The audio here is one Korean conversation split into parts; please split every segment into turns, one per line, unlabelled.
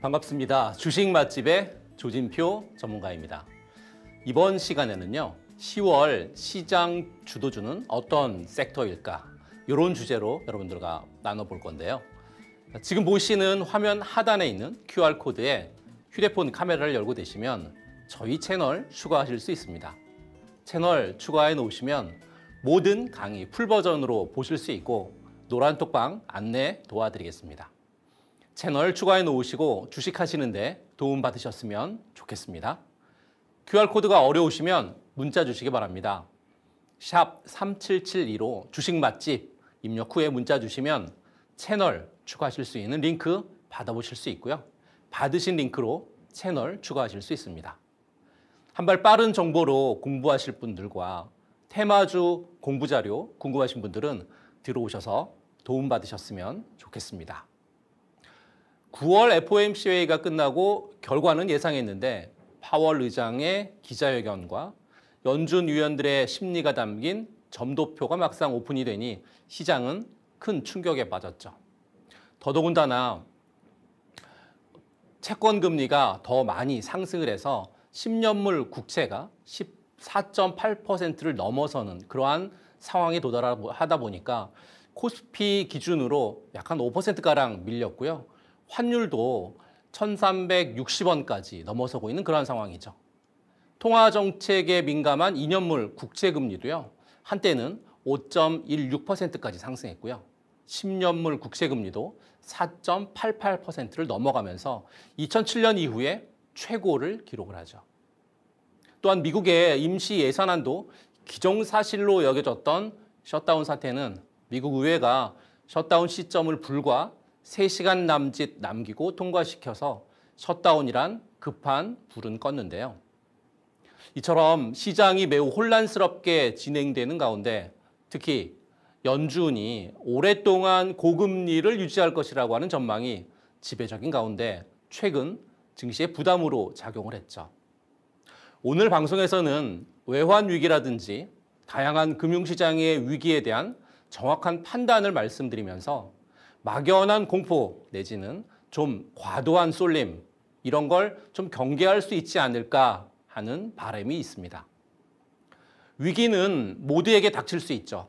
반갑습니다. 주식 맛집의 조진표 전문가입니다. 이번 시간에는요. 10월 시장 주도주는 어떤 섹터일까? 이런 주제로 여러분들과 나눠볼 건데요. 지금 보시는 화면 하단에 있는 QR코드에 휴대폰 카메라를 열고 되시면 저희 채널 추가하실 수 있습니다. 채널 추가해 놓으시면 모든 강의 풀버전으로 보실 수 있고 노란톡방 안내 도와드리겠습니다. 채널 추가해 놓으시고 주식하시는데 도움 받으셨으면 좋겠습니다. QR코드가 어려우시면 문자 주시기 바랍니다. 샵 3772로 주식 맛집 입력 후에 문자 주시면 채널 추가하실 수 있는 링크 받아보실 수 있고요. 받으신 링크로 채널 추가하실 수 있습니다. 한발 빠른 정보로 공부하실 분들과 테마주 공부자료 궁금하신 분들은 들어오셔서 도움받으셨으면 좋겠습니다. 9월 FOMC 회의가 끝나고 결과는 예상했는데 파월 의장의 기자회견과 연준 위원들의 심리가 담긴 점도표가 막상 오픈이 되니 시장은 큰 충격에 빠졌죠. 더더군다나 채권 금리가 더 많이 상승을 해서 10년물 국채가 14.8%를 넘어서는 그러한 상황에 도달하다 보니까 코스피 기준으로 약 한 5%가량 밀렸고요. 환율도 1360원까지 넘어서고 있는 그러한 상황이죠. 통화 정책에 민감한 2년물 국채 금리도요. 한때는 5.16%까지 상승했고요. 10년물 국채 금리도 4.88%를 넘어가면서 2007년 이후에 최고를 기록을 하죠. 또한 미국의 임시 예산안도 기정사실로 여겨졌던 셧다운 사태는 미국 의회가 셧다운 시점을 불과 3시간 남짓 남기고 통과시켜서 셧다운이란 급한 불은 껐는데요. 이처럼 시장이 매우 혼란스럽게 진행되는 가운데 특히 연준이 오랫동안 고금리를 유지할 것이라고 하는 전망이 지배적인 가운데 최근 증시의 부담으로 작용을 했죠. 오늘 방송에서는 외환 위기라든지 다양한 금융시장의 위기에 대한 정확한 판단을 말씀드리면서 막연한 공포 내지는 좀 과도한 쏠림 이런 걸 좀 경계할 수 있지 않을까 하는 바람이 있습니다. 위기는 모두에게 닥칠 수 있죠.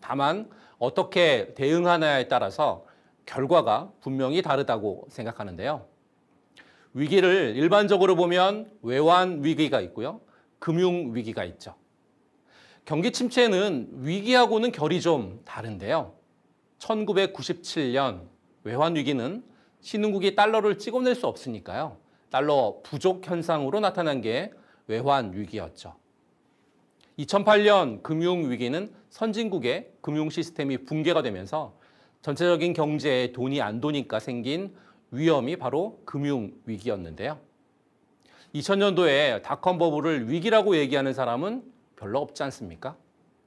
다만 어떻게 대응하느냐에 따라서 결과가 분명히 다르다고 생각하는데요. 위기를 일반적으로 보면 외환 위기가 있고요. 금융 위기가 있죠. 경기 침체는 위기하고는 결이 좀 다른데요. 1997년 외환위기는 신흥국이 달러를 찍어낼 수 없으니까요. 달러 부족 현상으로 나타난 게 외환위기였죠. 2008년 금융위기는 선진국의 금융시스템이 붕괴가 되면서 전체적인 경제에 돈이 안 도니까 생긴 위험이 바로 금융위기였는데요. 2000년도에 닷컴 버블을 위기라고 얘기하는 사람은 별로 없지 않습니까?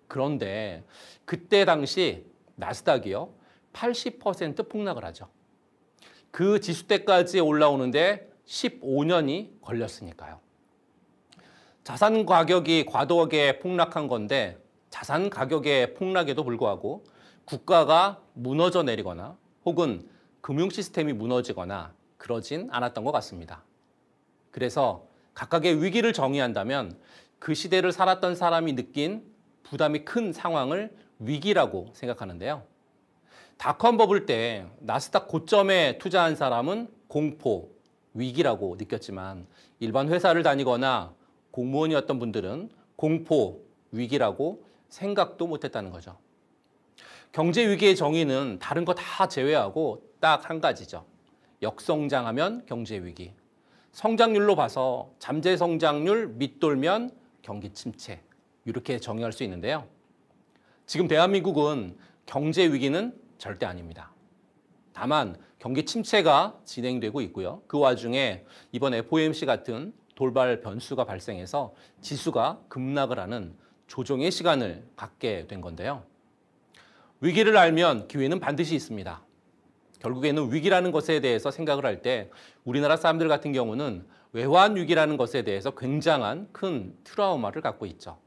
그런데 그때 당시 나스닥이요. 80% 폭락을 하죠. 그 지수 때까지 올라오는데 15년이 걸렸으니까요. 자산 가격이 과도하게 폭락한 건데 자산 가격의 폭락에도 불구하고 국가가 무너져 내리거나 혹은 금융 시스템이 무너지거나 그러진 않았던 것 같습니다. 그래서 각각의 위기를 정의한다면 그 시대를 살았던 사람이 느낀 부담이 큰 상황을 위기라고 생각하는데요. 닷컴 버블 때 나스닥 고점에 투자한 사람은 공포, 위기라고 느꼈지만 일반 회사를 다니거나 공무원이었던 분들은 공포, 위기라고 생각도 못했다는 거죠. 경제 위기의 정의는 다른 거 다 제외하고 딱 한 가지죠. 역성장하면 경제 위기. 성장률로 봐서 잠재 성장률 밑돌면 경기 침체. 이렇게 정의할 수 있는데요. 지금 대한민국은 경제 위기는 절대 아닙니다. 다만 경기 침체가 진행되고 있고요. 그 와중에 이번 FOMC 같은 돌발 변수가 발생해서 지수가 급락을 하는 조정의 시간을 갖게 된 건데요. 위기를 알면 기회는 반드시 있습니다. 결국에는 위기라는 것에 대해서 생각을 할 때 우리나라 사람들 같은 경우는 외환 위기라는 것에 대해서 굉장한 큰 트라우마를 갖고 있죠.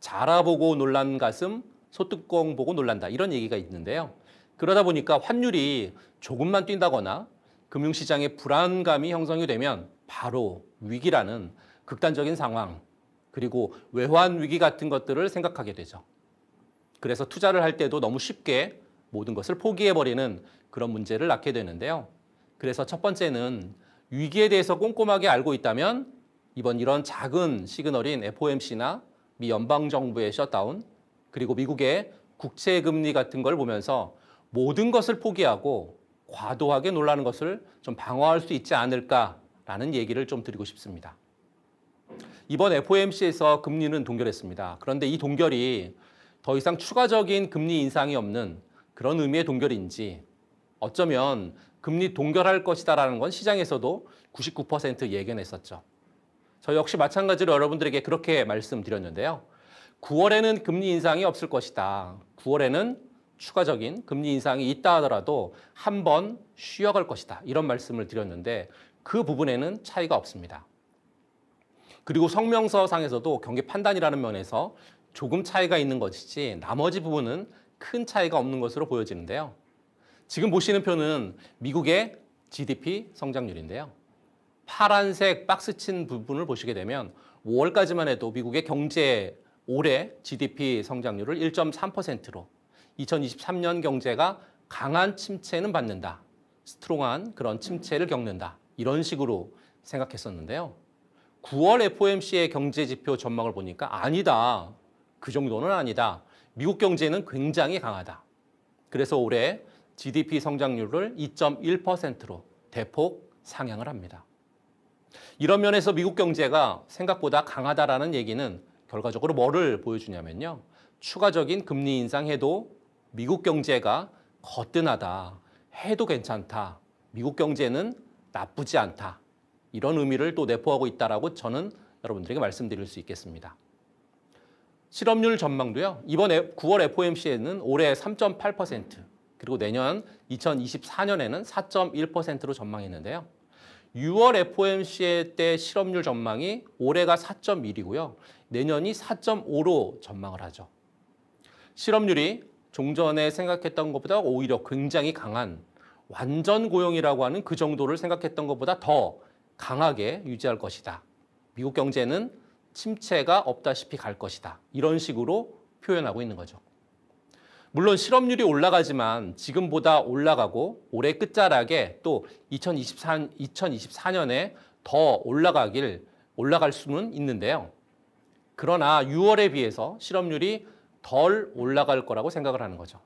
자라보고 놀란 가슴, 소뚜껑 보고 놀란다 이런 얘기가 있는데요. 그러다 보니까 환율이 조금만 뛴다거나 금융시장에 불안감이 형성이 되면 바로 위기라는 극단적인 상황 그리고 외환 위기 같은 것들을 생각하게 되죠. 그래서 투자를 할 때도 너무 쉽게 모든 것을 포기해버리는 그런 문제를 낳게 되는데요. 그래서 첫 번째는 위기에 대해서 꼼꼼하게 알고 있다면 이번 이런 작은 시그널인 FOMC나 미 연방정부의 셧다운 그리고 미국의 국채 금리 같은 걸 보면서 모든 것을 포기하고 과도하게 놀라는 것을 좀 방어할 수 있지 않을까라는 얘기를 좀 드리고 싶습니다. 이번 FOMC에서 금리는 동결했습니다. 그런데 이 동결이 더 이상 추가적인 금리 인상이 없는 그런 의미의 동결인지 어쩌면 금리 동결할 것이다라는 건 시장에서도 99% 예견했었죠. 저 역시 마찬가지로 여러분들에게 그렇게 말씀드렸는데요. 9월에는 금리 인상이 없을 것이다. 9월에는 추가적인 금리 인상이 있다 하더라도 한 번 쉬어갈 것이다. 이런 말씀을 드렸는데 그 부분에는 차이가 없습니다. 그리고 성명서 상에서도 경기 판단이라는 면에서 조금 차이가 있는 것이지 나머지 부분은 큰 차이가 없는 것으로 보여지는데요. 지금 보시는 표는 미국의 GDP 성장률인데요. 파란색 박스 친 부분을 보시게 되면 5월까지만 해도 미국의 경제 올해 GDP 성장률을 1.3%로 2023년 경제가 강한 침체는 받는다. 스트롱한 그런 침체를 겪는다. 이런 식으로 생각했었는데요. 9월 FOMC의 경제 지표 전망을 보니까 아니다. 그 정도는 아니다. 미국 경제는 굉장히 강하다. 그래서 올해 GDP 성장률을 2.1%로 대폭 상향을 합니다. 이런 면에서 미국 경제가 생각보다 강하다라는 얘기는 결과적으로 뭐를 보여주냐면요. 추가적인 금리 인상해도 미국 경제가 거뜬하다. 해도 괜찮다. 미국 경제는 나쁘지 않다. 이런 의미를 또 내포하고 있다라고 저는 여러분들에게 말씀드릴 수 있겠습니다. 실업률 전망도요. 이번 9월 FOMC에는 올해 3.8% 그리고 내년 2024년에는 4.1%로 전망했는데요. 6월 FOMC 때 실업률 전망이 올해가 4.1이고요. 내년이 4.5로 전망을 하죠. 실업률이 종전에 생각했던 것보다 오히려 굉장히 강한 완전 고용이라고 하는 그 정도를 생각했던 것보다 더 강하게 유지할 것이다. 미국 경제는 침체가 없다시피 갈 것이다. 이런 식으로 표현하고 있는 거죠. 물론 실업률이 올라가지만 지금보다 올라가고 올해 끝자락에 또 2024, 2024년에 더 올라가길 올라갈 수는 있는데요. 그러나 6월에 비해서 실업률이 덜 올라갈 거라고 생각을 하는 거죠.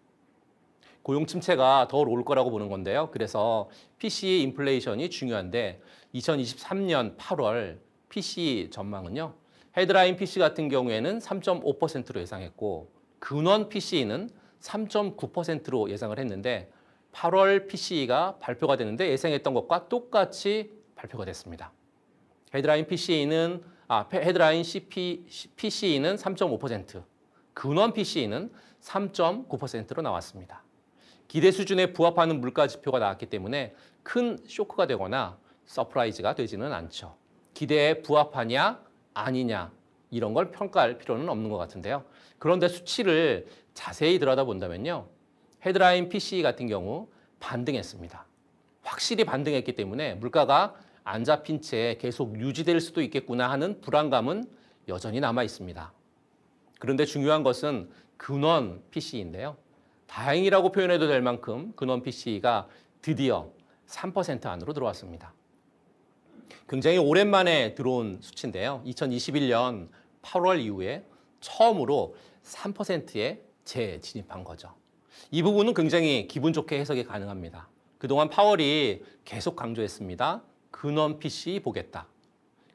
고용 침체가 덜 올 거라고 보는 건데요. 그래서 p c 인플레이션이 중요한데 2023년 8월 p c 전망은요. 헤드라인 PC 같은 경우에는 3.5%로 예상했고 근원 p c 는 3.9%로 예상을 했는데 8월 PCE가 발표가 됐는데 예상했던 것과 똑같이 발표가 됐습니다. 헤드라인 PCE는 아 헤드라인 CP, PCE는 3.5%, 근원 PCE는 3.9%로 나왔습니다. 기대 수준에 부합하는 물가 지표가 나왔기 때문에 큰 쇼크가 되거나 서프라이즈가 되지는 않죠. 기대에 부합하냐 아니냐 이런 걸 평가할 필요는 없는 것 같은데요. 그런데 수치를 자세히 들여다본다면요. 헤드라인 p c 같은 경우 반등했습니다. 확실히 반등했기 때문에 물가가 안 잡힌 채 계속 유지될 수도 있겠구나 하는 불안감은 여전히 남아 있습니다. 그런데 중요한 것은 근원 p c 인데요 다행이라고 표현해도 될 만큼 근원 p c 가 드디어 3% 안으로 들어왔습니다. 굉장히 오랜만에 들어온 수치인데요. 2021년 8월 이후에 처음으로 3%의 재진입한 거죠. 이 부분은 굉장히 기분 좋게 해석이 가능합니다. 그동안 파월이 계속 강조했습니다. 근원 PC 보겠다.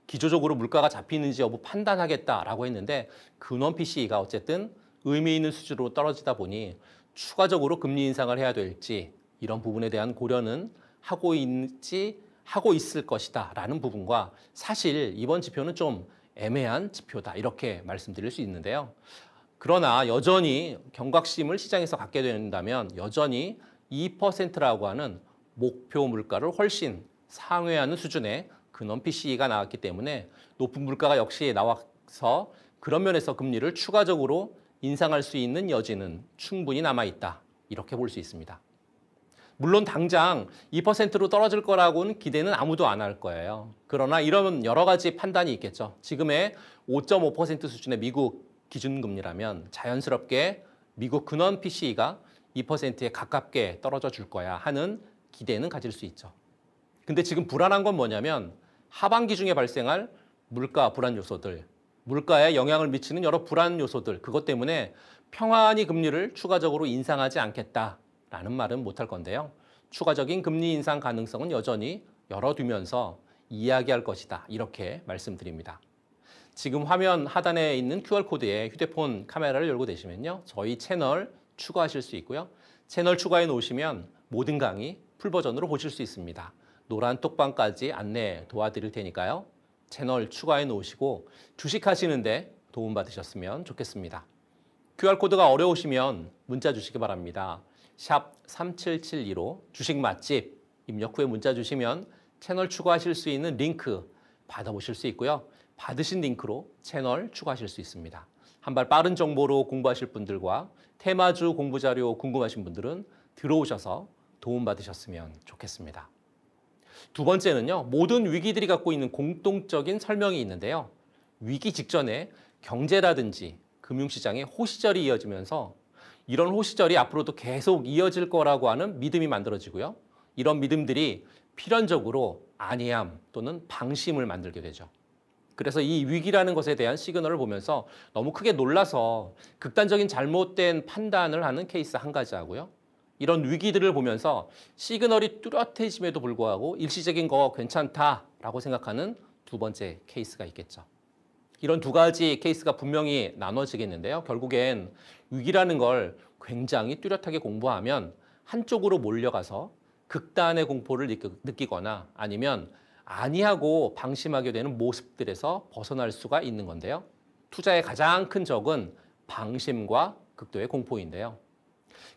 기조적으로 물가가 잡히는지 여부 판단하겠다라고 했는데 근원 PC가 어쨌든 의미 있는 수준으로 떨어지다 보니 추가적으로 금리 인상을 해야 될지 이런 부분에 대한 고려는 하고 있지 는 하고 있을 것이다라는 부분과 사실 이번 지표는 좀 애매한 지표다 이렇게 말씀드릴 수 있는데요. 그러나 여전히 경각심을 시장에서 갖게 된다면 여전히 2%라고 하는 목표 물가를 훨씬 상회하는 수준의 근원 PCE가 나왔기 때문에 높은 물가가 역시 나와서 그런 면에서 금리를 추가적으로 인상할 수 있는 여지는 충분히 남아있다. 이렇게 볼 수 있습니다. 물론 당장 2%로 떨어질 거라고는 기대는 아무도 안 할 거예요. 그러나 이런 여러 가지 판단이 있겠죠. 지금의 5.5% 수준의 미국 기준금리라면 자연스럽게 미국 근원 PCE가 2%에 가깝게 떨어져 줄 거야 하는 기대는 가질 수 있죠. 근데 지금 불안한 건 뭐냐면 하반기 중에 발생할 물가 불안 요소들, 물가에 영향을 미치는 여러 불안 요소들 그것 때문에 평안히 금리를 추가적으로 인상하지 않겠다라는 말은 못 할 건데요. 추가적인 금리 인상 가능성은 여전히 열어두면서 이야기할 것이다 이렇게 말씀드립니다. 지금 화면 하단에 있는 QR코드에 휴대폰 카메라를 열고 되시면요. 저희 채널 추가하실 수 있고요. 채널 추가해 놓으시면 모든 강의 풀버전으로 보실 수 있습니다. 노란 톡방까지 안내 도와드릴 테니까요. 채널 추가해 놓으시고 주식하시는데 도움받으셨으면 좋겠습니다. QR코드가 어려우시면 문자 주시기 바랍니다. 샵 3772로 주식 맛집 입력 후에 문자 주시면 채널 추가하실 수 있는 링크 받아보실 수 있고요. 받으신 링크로 채널 추가하실 수 있습니다. 한 발 빠른 정보로 공부하실 분들과 테마주 공부 자료 궁금하신 분들은 들어오셔서 도움받으셨으면 좋겠습니다. 두 번째는요. 모든 위기들이 갖고 있는 공통적인 설명이 있는데요. 위기 직전에 경제라든지 금융시장의 호시절이 이어지면서 이런 호시절이 앞으로도 계속 이어질 거라고 하는 믿음이 만들어지고요. 이런 믿음들이 필연적으로 안이함 또는 방심을 만들게 되죠. 그래서 이 위기라는 것에 대한 시그널을 보면서 너무 크게 놀라서 극단적인 잘못된 판단을 하는 케이스 한 가지 하고요. 이런 위기들을 보면서 시그널이 뚜렷해짐에도 불구하고 일시적인 거 괜찮다라고 생각하는 두 번째 케이스가 있겠죠. 이런 두 가지 케이스가 분명히 나눠지겠는데요. 결국엔 위기라는 걸 굉장히 뚜렷하게 공부하면 한쪽으로 몰려가서 극단의 공포를 느끼거나 아니면 아니하고 방심하게 되는 모습들에서 벗어날 수가 있는 건데요. 투자의 가장 큰 적은 방심과 극도의 공포인데요.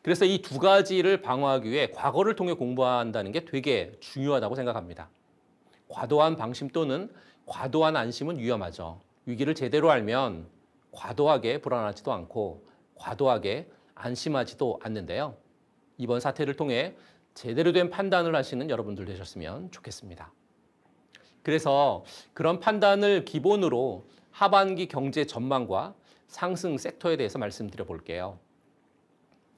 그래서 이 두 가지를 방어하기 위해 과거를 통해 공부한다는 게 되게 중요하다고 생각합니다. 과도한 방심 또는 과도한 안심은 위험하죠. 위기를 제대로 알면 과도하게 불안하지도 않고 과도하게 안심하지도 않는데요. 이번 사태를 통해 제대로 된 판단을 하시는 여러분들 되셨으면 좋겠습니다. 그래서 그런 판단을 기본으로 하반기 경제 전망과 상승 섹터에 대해서 말씀드려 볼게요.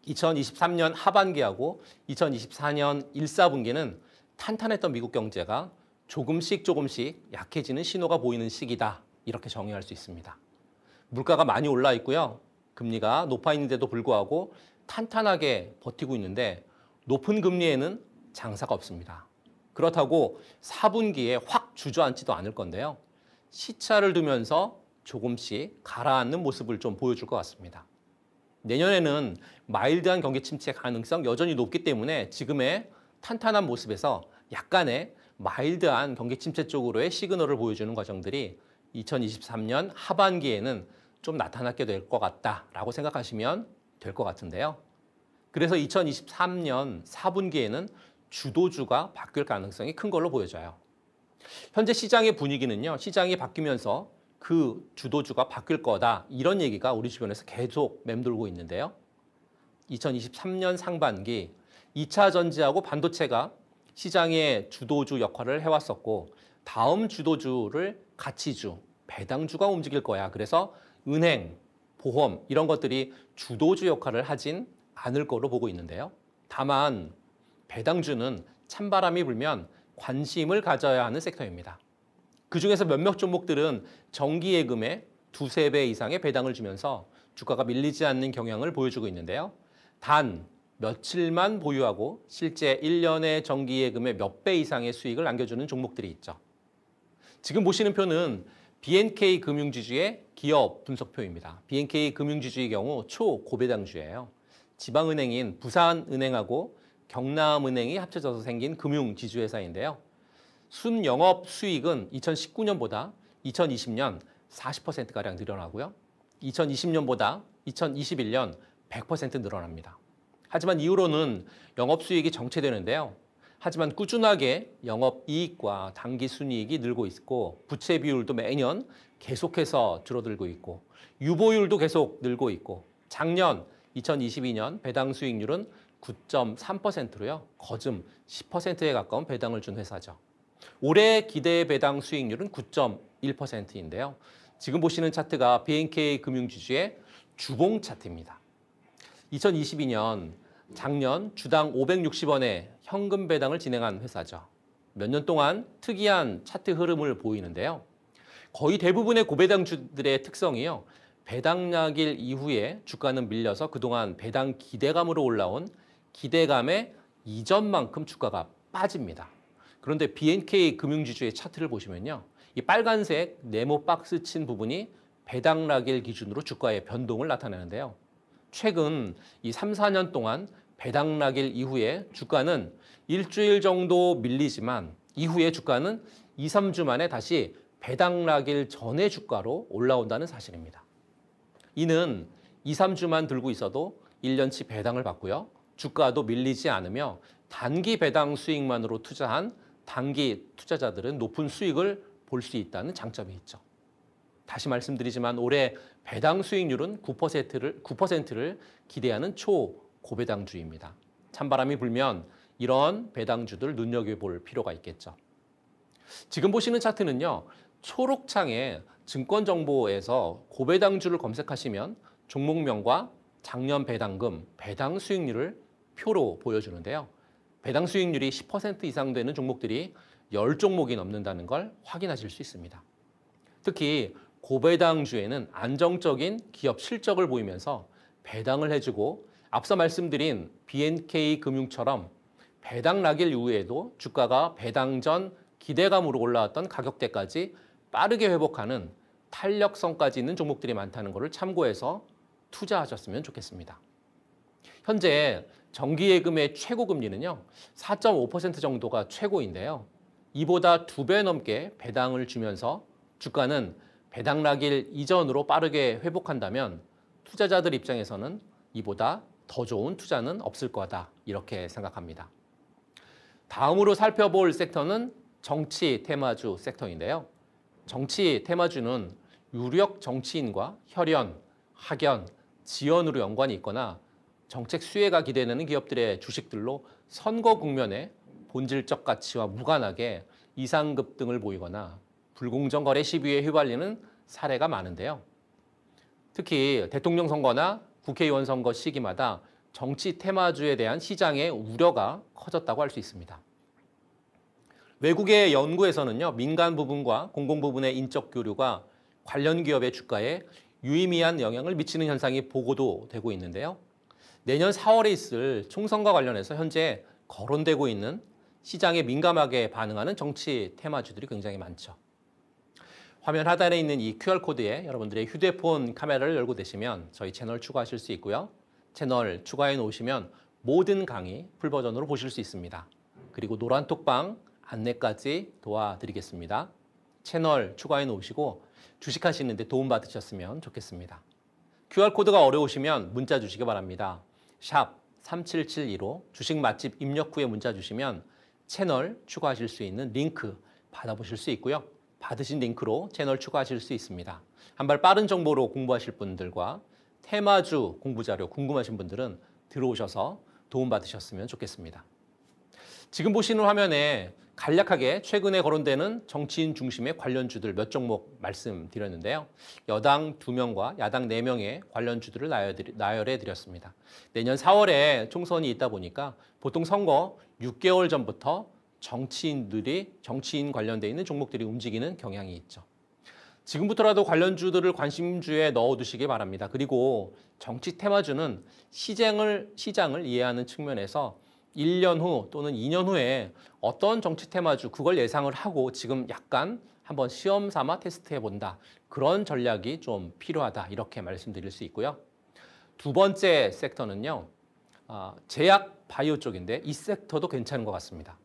2023년 하반기하고 2024년 1, 4분기는 탄탄했던 미국 경제가 조금씩 조금씩 약해지는 신호가 보이는 시기다. 이렇게 정의할 수 있습니다. 물가가 많이 올라 있고요. 금리가 높아 있는데도 불구하고 탄탄하게 버티고 있는데 높은 금리에는 장사가 없습니다. 그렇다고 4분기에 확 주저앉지도 않을 건데요. 시차를 두면서 조금씩 가라앉는 모습을 좀 보여줄 것 같습니다. 내년에는 마일드한 경기 침체 가능성 여전히 높기 때문에 지금의 탄탄한 모습에서 약간의 마일드한 경기 침체 쪽으로의 시그널을 보여주는 과정들이 2023년 하반기에는 좀나타났게될 것 같다라고 생각하시면 될 것 같은데요. 그래서 2023년 4분기에는 주도주가 바뀔 가능성이 큰 걸로 보여져요. 현재 시장의 분위기는요. 시장이 바뀌면서 그 주도주가 바뀔 거다. 이런 얘기가 우리 주변에서 계속 맴돌고 있는데요. 2023년 상반기 2차 전지하고 반도체가 시장의 주도주 역할을 해왔었고 다음 주도주를 가치주, 배당주가 움직일 거야. 그래서 은행, 보험 이런 것들이 주도주 역할을 하진 않을 거로 보고 있는데요. 다만 배당주는 찬바람이 불면 관심을 가져야 하는 섹터입니다. 그중에서 몇몇 종목들은 정기예금에 두세 배 이상의 배당을 주면서 주가가 밀리지 않는 경향을 보여주고 있는데요. 단 며칠만 보유하고 실제 1년의 정기예금의 몇 배 이상의 수익을 안겨주는 종목들이 있죠. 지금 보시는 표는 BNK 금융지주의 기업 분석표입니다. BNK 금융지주의 경우 초고배당주예요. 지방은행인 부산은행하고 경남은행이 합쳐져서 생긴 금융지주회사인데요. 순영업 수익은 2019년보다 2020년 40%가량 늘어나고요. 2020년보다 2021년 100% 늘어납니다. 하지만 이후로는 영업 수익이 정체되는데요. 하지만 꾸준하게 영업 이익과 단기 순이익이 늘고 있고 부채 비율도 매년 계속해서 줄어들고 있고 유보율도 계속 늘고 있고 작년 2022년 배당 수익률은 9.3%로요. 거즘 10%에 가까운 배당을 준 회사죠. 올해 기대 배당 수익률은 9.1%인데요. 지금 보시는 차트가 BNK 금융지주의 주봉 차트입니다. 2022년 작년 주당 560원의 현금 배당을 진행한 회사죠. 몇 년 동안 특이한 차트 흐름을 보이는데요. 거의 대부분의 고배당주들의 특성이요. 배당락일 이후에 주가는 밀려서 그동안 배당 기대감으로 올라온 기대감에 이전만큼 주가가 빠집니다. 그런데 BNK 금융지주의 차트를 보시면요. 이 빨간색 네모 박스 친 부분이 배당락일 기준으로 주가의 변동을 나타내는데요. 최근 이 3, 4년 동안 배당락일 이후에 주가는 일주일 정도 밀리지만 이후에 주가는 2, 3주 만에 다시 배당락일 전의 주가로 올라온다는 사실입니다. 이는 2, 3주만 들고 있어도 1년치 배당을 받고요. 주가도 밀리지 않으며 단기 배당 수익만으로 투자한 단기 투자자들은 높은 수익을 볼 수 있다는 장점이 있죠. 다시 말씀드리지만 올해 배당 수익률은 9%를, 9%를 기대하는 초고배당주입니다. 찬바람이 불면 이런 배당주들 눈여겨볼 필요가 있겠죠. 지금 보시는 차트는요. 초록창에 증권정보에서 고배당주를 검색하시면 종목명과 작년 배당금, 배당 수익률을 표로 보여주는데요. 배당 수익률이 10% 이상 되는 종목들이 10종목이 넘는다는 걸 확인하실 수 있습니다. 특히 고배당주에는 안정적인 기업 실적을 보이면서 배당을 해주고 앞서 말씀드린 BNK금융처럼 배당 낙일 이후에도 주가가 배당 전 기대감으로 올라왔던 가격대까지 빠르게 회복하는 탄력성까지 있는 종목들이 많다는 것을 참고해서 투자하셨으면 좋겠습니다. 현재 정기예금의 최고 금리는요. 4.5% 정도가 최고인데요. 이보다 두 배 넘게 배당을 주면서 주가는 배당락일 이전으로 빠르게 회복한다면 투자자들 입장에서는 이보다 더 좋은 투자는 없을 거다 이렇게 생각합니다. 다음으로 살펴볼 섹터는 정치 테마주 섹터인데요. 정치 테마주는 유력 정치인과 혈연, 학연, 지연으로 연관이 있거나 정책 수혜가 기대되는 기업들의 주식들로 선거 국면에 본질적 가치와 무관하게 이상급 등을 보이거나 불공정 거래 시비에 휘발리는 사례가 많은데요. 특히 대통령 선거나 국회의원 선거 시기마다 정치 테마주에 대한 시장의 우려가 커졌다고 할 수 있습니다. 외국의 연구에서는요, 민간 부분과 공공 부분의 인적 교류가 관련 기업의 주가에 유의미한 영향을 미치는 현상이 보고도 되고 있는데요. 내년 4월에 있을 총선과 관련해서 현재 거론되고 있는 시장에 민감하게 반응하는 정치 테마주들이 굉장히 많죠. 화면 하단에 있는 이 QR코드에 여러분들의 휴대폰 카메라를 열고 되시면 저희 채널 추가하실 수 있고요. 채널 추가해 놓으시면 모든 강의 풀버전으로 보실 수 있습니다. 그리고 노란톡방 안내까지 도와드리겠습니다. 채널 추가해 놓으시고 주식하시는데 도움받으셨으면 좋겠습니다. QR코드가 어려우시면 문자 주시기 바랍니다. 샵 3772로 주식 맛집 입력 후에 문자 주시면 채널 추가하실 수 있는 링크 받아보실 수 있고요. 받으신 링크로 채널 추가하실 수 있습니다. 한발 빠른 정보로 공부하실 분들과 테마주 공부자료 궁금하신 분들은 들어오셔서 도움받으셨으면 좋겠습니다. 지금 보시는 화면에 간략하게 최근에 거론되는 정치인 중심의 관련주들 몇 종목 말씀드렸는데요. 여당 2명과 야당 4명의 관련주들을 나열해 드렸습니다. 내년 4월에 총선이 있다 보니까 보통 선거 6개월 전부터 정치인들이 정치인 관련되어 있는 종목들이 움직이는 경향이 있죠. 지금부터라도 관련주들을 관심주에 넣어두시기 바랍니다. 그리고 정치 테마주는 시장을 시장을 이해하는 측면에서 1년 후 또는 2년 후에 어떤 정치 테마주 그걸 예상을 하고 지금 약간 한번 시험 삼아 테스트해 본다. 그런 전략이 좀 필요하다. 이렇게 말씀드릴 수 있고요. 두 번째 섹터는요. 아, 제약 바이오 쪽인데 이 섹터도 괜찮은 것 같습니다.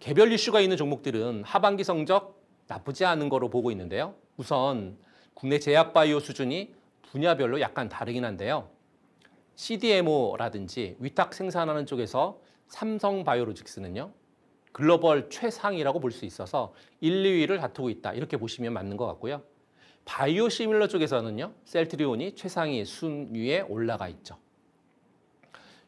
개별 이슈가 있는 종목들은 하반기 성적 나쁘지 않은 거로 보고 있는데요. 우선 국내 제약 바이오 수준이 분야별로 약간 다르긴 한데요. CDMO라든지 위탁 생산하는 쪽에서 삼성바이오로직스는요. 글로벌 최상이라고 볼 수 있어서 1, 2위를 다투고 있다. 이렇게 보시면 맞는 것 같고요. 바이오시밀러 쪽에서는요. 셀트리온이 최상위 순위에 올라가 있죠.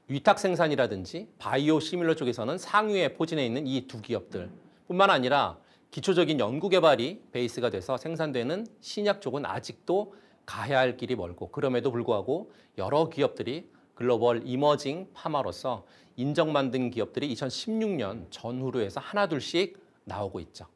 위탁 생산이라든지 바이오시밀러 쪽에서는 상위에 포진해 있는 이 두 기업들 뿐만 아니라 기초적인 연구개발이 베이스가 돼서 생산되는 신약 쪽은 아직도 가야 할 길이 멀고 그럼에도 불구하고 여러 기업들이 글로벌 이머징 파마로서 인정 만든 기업들이 2016년 전후로 해서 하나둘씩 나오고 있죠.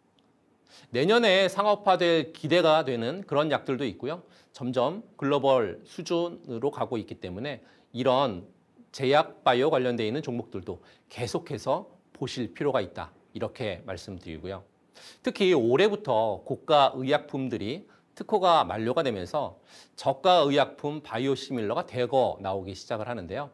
내년에 상업화될 기대가 되는 그런 약들도 있고요. 점점 글로벌 수준으로 가고 있기 때문에 이런 제약 바이오 관련돼 있는 종목들도 계속해서 보실 필요가 있다. 이렇게 말씀드리고요. 특히 올해부터 고가 의약품들이 특허가 만료가 되면서 저가 의약품 바이오시밀러가 대거 나오기 시작을 하는데요.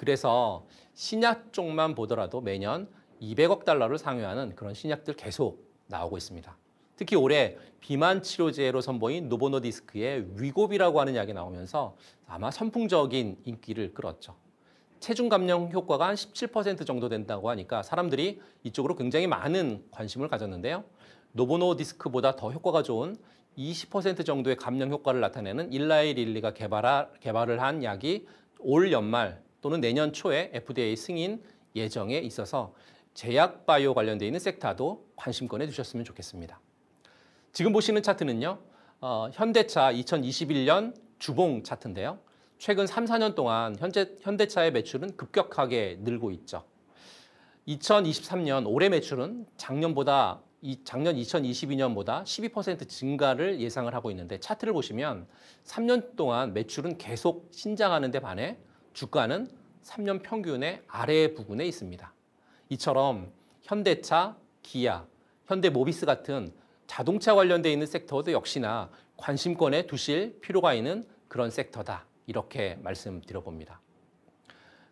그래서 신약 쪽만 보더라도 매년 200억 달러를 상회하는 그런 신약들 계속 나오고 있습니다. 특히 올해 비만 치료제로 선보인 노보노디스크의 위고비라고 하는 약이 나오면서 아마 선풍적인 인기를 끌었죠. 체중 감량 효과가 한 17% 정도 된다고 하니까 사람들이 이쪽으로 굉장히 많은 관심을 가졌는데요. 노보노디스크보다 더 효과가 좋은 20% 정도의 감량 효과를 나타내는 일라이 릴리가 개발하, 개발을 한 약이 올 연말 또는 내년 초에 FDA 승인 예정에 있어서 제약 바이오 관련되어 있는 섹터도 관심권에 두셨으면 좋겠습니다. 지금 보시는 차트는요. 어, 현대차 2021년 주봉 차트인데요. 최근 3, 4년 동안 현재 현대차의 매출은 급격하게 늘고 있죠. 2023년 올해 매출은 작년보다 이 작년 2022년보다 12% 증가를 예상을 하고 있는데 차트를 보시면 3년 동안 매출은 계속 신장하는 데 반해 주가는 3년 평균의 아래 부분에 있습니다. 이처럼 현대차, 기아, 현대모비스 같은 자동차 관련돼 있는 섹터도 역시나 관심권에 두실 필요가 있는 그런 섹터다. 이렇게 말씀드려봅니다.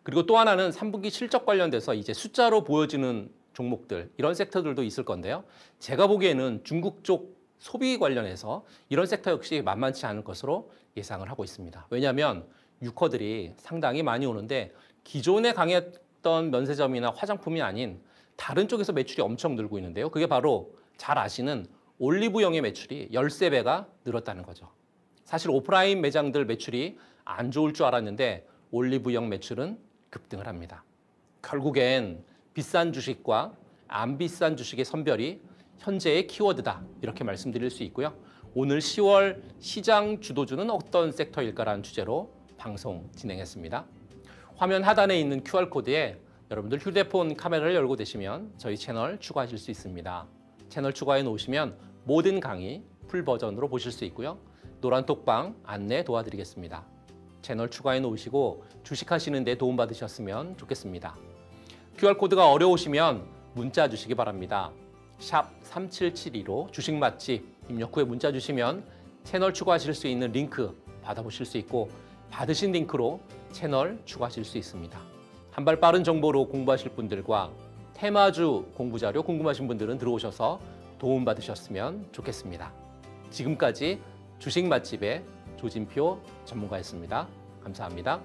그리고 또 하나는 3분기 실적 관련돼서 이제 숫자로 보여지는 종목들, 이런 섹터들도 있을 건데요. 제가 보기에는 중국 쪽 소비 관련해서 이런 섹터 역시 만만치 않을 것으로 예상을 하고 있습니다. 왜냐하면 유커들이 상당히 많이 오는데 기존에 강했던 면세점이나 화장품이 아닌 다른 쪽에서 매출이 엄청 늘고 있는데요. 그게 바로 잘 아시는 올리브영의 매출이 13배가 늘었다는 거죠. 사실 오프라인 매장들 매출이 안 좋을 줄 알았는데 올리브영 매출은 급등을 합니다. 결국엔 비싼 주식과 안 비싼 주식의 선별이 현재의 키워드다 이렇게 말씀드릴 수 있고요. 오늘 10월 시장 주도주는 어떤 섹터일까라는 주제로 방송 진행했습니다. 화면 하단에 있는 QR코드에 여러분들 휴대폰 카메라를 열고 되시면 저희 채널 추가하실 수 있습니다. 채널 추가해 놓으시면 모든 강의 풀 버전으로 보실 수 있고요. 노란톡방 안내 도와드리겠습니다. 채널 추가해 놓으시고 주식하시는 데 도움받으셨으면 좋겠습니다. QR코드가 어려우시면 문자 주시기 바랍니다. 샵 3772로 주식맛집 입력 후에 문자 주시면 채널 추가하실 수 있는 링크 받아보실 수 있고 받으신 링크로 채널 추가하실 수 있습니다. 한발 빠른 정보로 공부하실 분들과 테마주 공부자료 궁금하신 분들은 들어오셔서 도움받으셨으면 좋겠습니다. 지금까지 주식 맛집의 조진표 전문가였습니다. 감사합니다.